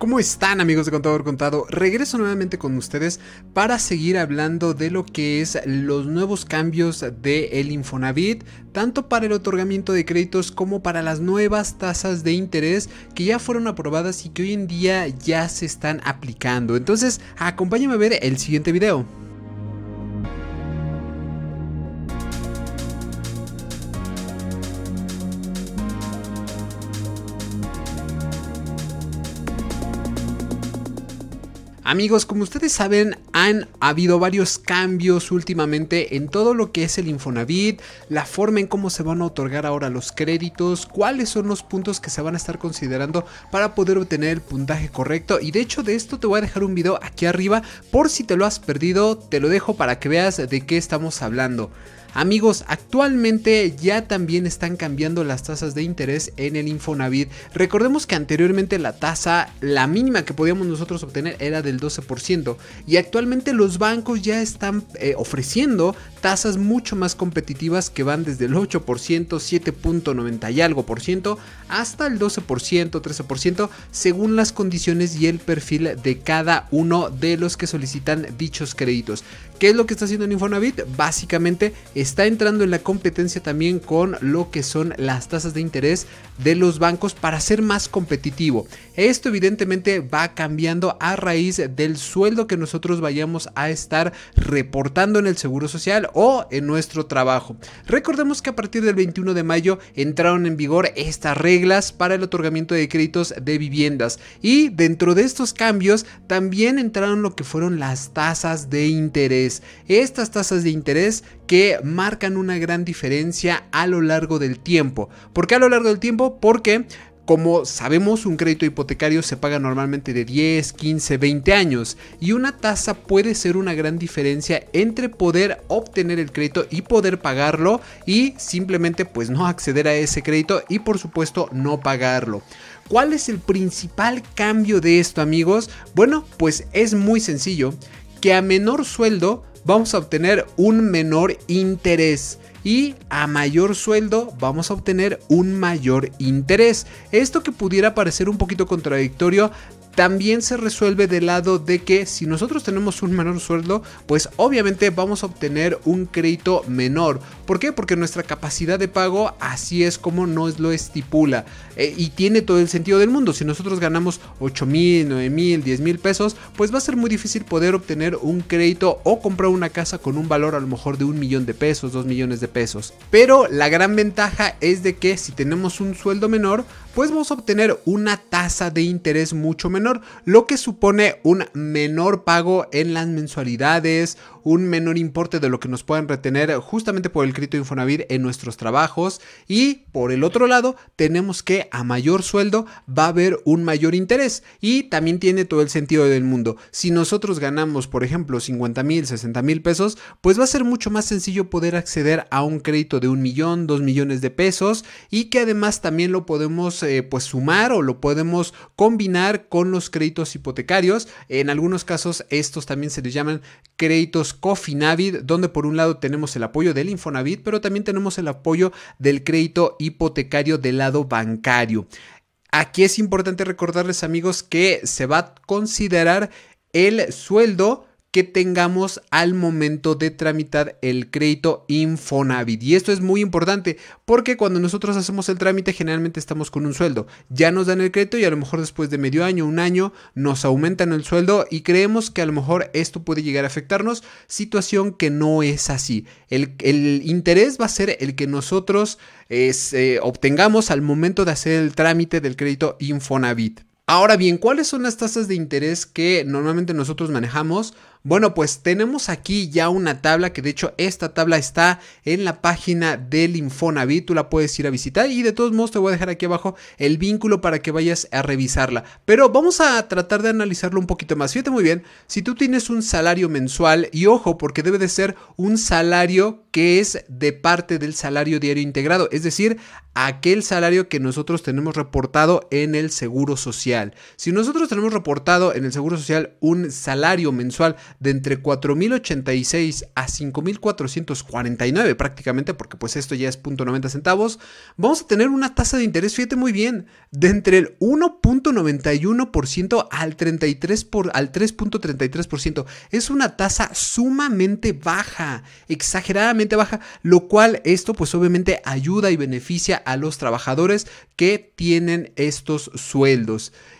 ¿Cómo están amigos de Contador Contado? Regreso nuevamente con ustedes para seguir hablando de lo que es los nuevos cambios de el Infonavit, tanto para el otorgamiento de créditos como para las nuevas tasas de interés que ya fueron aprobadas y que hoy en día ya se están aplicando. Entonces, acompáñame a ver el siguiente video. Amigos, como ustedes saben, han habido varios cambios últimamente en todo lo que es el Infonavit, la forma en cómo se van a otorgar ahora los créditos, cuáles son los puntos que se van a estar considerando para poder obtener el puntaje correcto. Y de hecho de esto te voy a dejar un video aquí arriba por si te lo has perdido, te lo dejo para que veas de qué estamos hablando. Amigos, actualmente ya también están cambiando las tasas de interés en el Infonavit. Recordemos que anteriormente la tasa, la mínima que podíamos nosotros obtener era del 12% y actualmente los bancos ya están eh, ofreciendo tasas mucho más competitivas que van desde el 8%, 7.90 y algo por ciento hasta el 12%, 13% según las condiciones y el perfil de cada uno de los que solicitan dichos créditos. ¿Qué es lo que está haciendo el Infonavit? Básicamente está entrando en la competencia también con lo que son las tasas de interés de los bancos para ser más competitivo. Esto evidentemente va cambiando a raíz del sueldo que nosotros vayamos a estar reportando en el Seguro Social o en nuestro trabajo. Recordemos que a partir del 21 de mayo entraron en vigor estas reglas para el otorgamiento de créditos de viviendas y dentro de estos cambios también entraron lo que fueron las tasas de interés. Estas tasas de interés que marcan una gran diferencia a lo largo del tiempo. ¿Por qué a lo largo del tiempo? Porque como sabemos, un crédito hipotecario se paga normalmente de 10, 15, 20 años y una tasa puede ser una gran diferencia entre poder obtener el crédito y poder pagarlo y simplemente pues no acceder a ese crédito y por supuesto no pagarlo. ¿Cuál es el principal cambio de esto amigos? Bueno, pues es muy sencillo, que a menor sueldo vamos a obtener un menor interés y a mayor sueldo vamos a obtener un mayor interés. Esto que pudiera parecer un poquito contradictorio, también se resuelve del lado de que si nosotros tenemos un menor sueldo, pues obviamente vamos a obtener un crédito menor. ¿Por qué? Porque nuestra capacidad de pago así es como nos lo estipula. Eh, y tiene todo el sentido del mundo. Si nosotros ganamos 8 mil, 9 mil, 10 mil pesos, pues va a ser muy difícil poder obtener un crédito o comprar una casa con un valor a lo mejor de un millón de pesos, dos millones de pesos. Pero la gran ventaja es de que si tenemos un sueldo menor, pues vamos a obtener una tasa de interés mucho menor lo que supone un menor pago en las mensualidades un menor importe de lo que nos puedan retener justamente por el crédito Infonavit en nuestros trabajos y por el otro lado tenemos que a mayor sueldo va a haber un mayor interés y también tiene todo el sentido del mundo. Si nosotros ganamos por ejemplo 50 mil, 60 mil pesos, pues va a ser mucho más sencillo poder acceder a un crédito de un millón, dos millones de pesos y que además también lo podemos eh, pues sumar o lo podemos combinar con los créditos hipotecarios. En algunos casos estos también se les llaman créditos COFINAVID donde por un lado tenemos el apoyo del Infonavit, pero también tenemos el apoyo del crédito hipotecario del lado bancario. Aquí es importante recordarles amigos que se va a considerar el sueldo que tengamos al momento de tramitar el crédito Infonavit. Y esto es muy importante porque cuando nosotros hacemos el trámite generalmente estamos con un sueldo. Ya nos dan el crédito y a lo mejor después de medio año, un año, nos aumentan el sueldo y creemos que a lo mejor esto puede llegar a afectarnos, situación que no es así. El, interés va a ser el que nosotros eh, obtengamos al momento de hacer el trámite del crédito Infonavit. Ahora bien, ¿cuáles son las tasas de interés que normalmente nosotros manejamos? Bueno, pues tenemos aquí ya una tabla que de hecho esta tabla está en la página del Infonavit, tú la puedes ir a visitar y de todos modos te voy a dejar aquí abajo el vínculo para que vayas a revisarla. Pero vamos a tratar de analizarlo un poquito más. Fíjate muy bien, si tú tienes un salario mensual y ojo porque debe de ser un salario que es de parte del salario diario integrado, es decir, aquel salario que nosotros tenemos reportado en el Seguro Social. Si nosotros tenemos reportado en el Seguro Social un salario mensual de entre 4.086 a 5.449 prácticamente, porque pues esto ya es 0.90 centavos, vamos a tener una tasa de interés, fíjate muy bien, de entre el 1.91% al 33 al 3.33%. Es una tasa sumamente baja, exageradamente baja, lo cual esto pues obviamente ayuda y beneficia a los trabajadores que tienen estos sueldos.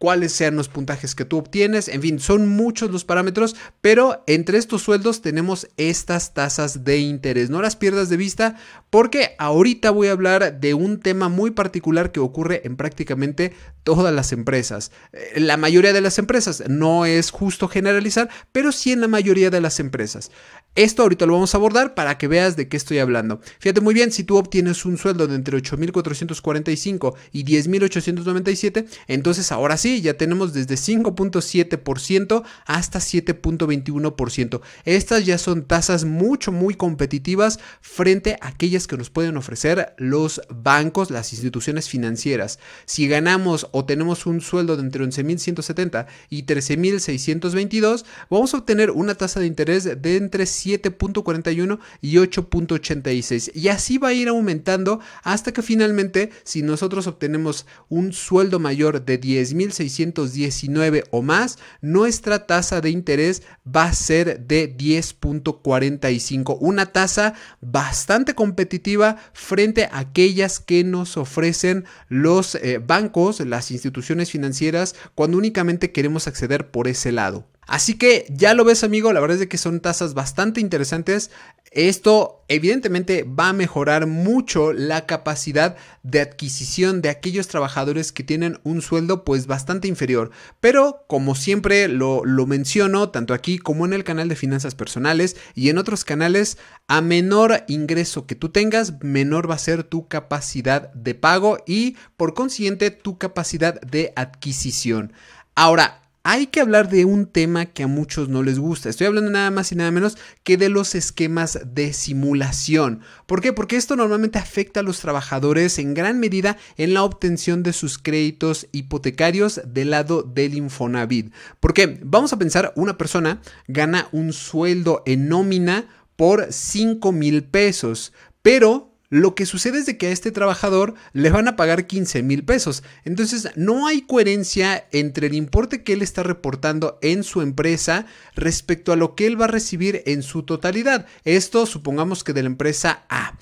cuáles sean los puntajes que tú obtienes, en fin, son muchos los parámetros, pero entre estos sueldos tenemos estas tasas de interés. No las pierdas de vista porque ahorita voy a hablar de un tema muy particular que ocurre en prácticamente todas las empresas. Eh, la mayoría de las empresas, no es justo generalizar, pero sí en la mayoría de las empresas. Esto ahorita lo vamos a abordar para que veas de qué estoy hablando. Fíjate muy bien, si tú obtienes un sueldo de entre 8.445 y 10.897, entonces ahora sí, ya tenemos desde 5.7% hasta 7.21%. Estas ya son tasas mucho, muy competitivas frente a aquellas que nos pueden ofrecer los bancos, las instituciones financieras. Si ganamos o tenemos un sueldo de entre 11.170 y 13.622, vamos a obtener una tasa de interés de entre 7.41 y 8.86. Y así va a ir aumentando hasta que finalmente, si nosotros obtenemos un sueldo mayor de 10,000... 619 o más, nuestra tasa de interés va a ser de 10.45, una tasa bastante competitiva frente a aquellas que nos ofrecen los eh, bancos, las instituciones financieras, cuando únicamente queremos acceder por ese lado. Así que ya lo ves amigo, la verdad es que son tasas bastante interesantes. Esto evidentemente va a mejorar mucho la capacidad de adquisición de aquellos trabajadores que tienen un sueldo pues bastante inferior. Pero como siempre lo, lo menciono tanto aquí como en el canal de finanzas personales y en otros canales, a menor ingreso que tú tengas, menor va a ser tu capacidad de pago y por consiguiente tu capacidad de adquisición. Ahora, hay que hablar de un tema que a muchos no les gusta. Estoy hablando nada más y nada menos que de los esquemas de simulación. ¿Por qué? Porque esto normalmente afecta a los trabajadores en gran medida en la obtención de sus créditos hipotecarios del lado del Infonavit. qué? vamos a pensar, una persona gana un sueldo en nómina por 5 mil pesos, pero lo que sucede es de que a este trabajador le van a pagar 15 mil pesos. Entonces no hay coherencia entre el importe que él está reportando en su empresa respecto a lo que él va a recibir en su totalidad. Esto supongamos que de la empresa A.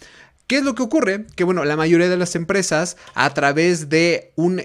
¿Qué es lo que ocurre? Que bueno, la mayoría de las empresas a través de un,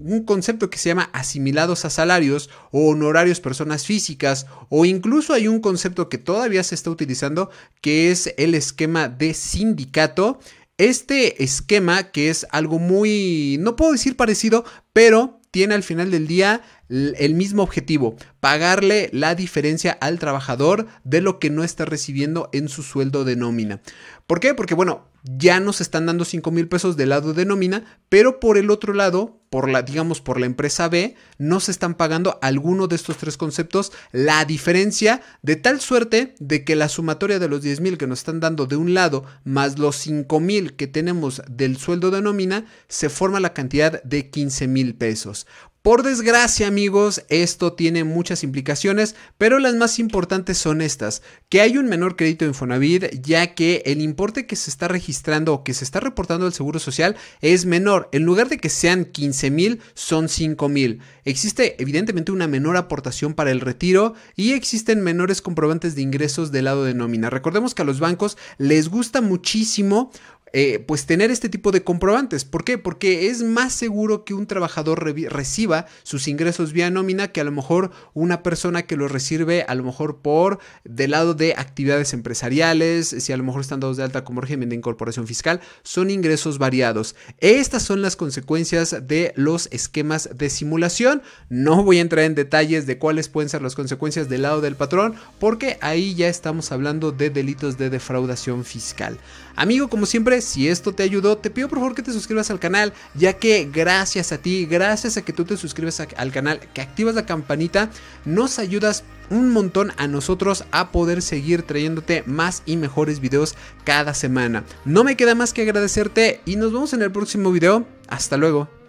un concepto que se llama asimilados a salarios o honorarios personas físicas o incluso hay un concepto que todavía se está utilizando que es el esquema de sindicato. Este esquema que es algo muy, no puedo decir parecido, pero tiene al final del día el mismo objetivo, pagarle la diferencia al trabajador de lo que no está recibiendo en su sueldo de nómina. ¿Por qué? Porque bueno, ya nos están dando 5 mil pesos del lado de nómina, pero por el otro lado por la, digamos, por la empresa B, no se están pagando alguno de estos tres conceptos, la diferencia de tal suerte de que la sumatoria de los 10.000 mil que nos están dando de un lado más los 5.000 mil que tenemos del sueldo de nómina, se forma la cantidad de 15 mil pesos. Por desgracia amigos, esto tiene muchas implicaciones, pero las más importantes son estas, que hay un menor crédito en Fonavid, ya que el importe que se está registrando o que se está reportando al Seguro Social es menor, en lugar de que sean 15 mil, son 5 mil. Existe evidentemente una menor aportación para el retiro y existen menores comprobantes de ingresos del lado de nómina. Recordemos que a los bancos les gusta muchísimo eh, pues tener este tipo de comprobantes. ¿Por qué? Porque es más seguro que un trabajador reciba sus ingresos vía nómina que a lo mejor una persona que los recibe a lo mejor por del lado de actividades empresariales, si a lo mejor están dados de alta como régimen de incorporación fiscal, son ingresos variados. Estas son las consecuencias de los esquemas de simulación. No voy a entrar en detalles de cuáles pueden ser las consecuencias del lado del patrón, porque ahí ya estamos hablando de delitos de defraudación fiscal. Amigo, como siempre, si esto te ayudó, te pido por favor que te suscribas al canal, ya que gracias a ti, gracias a que tú te suscribes al canal, que activas la campanita, nos ayudas un montón a nosotros a poder seguir trayéndote más y mejores videos cada semana. No me queda más que agradecerte y nos vemos en el próximo video. Hasta luego.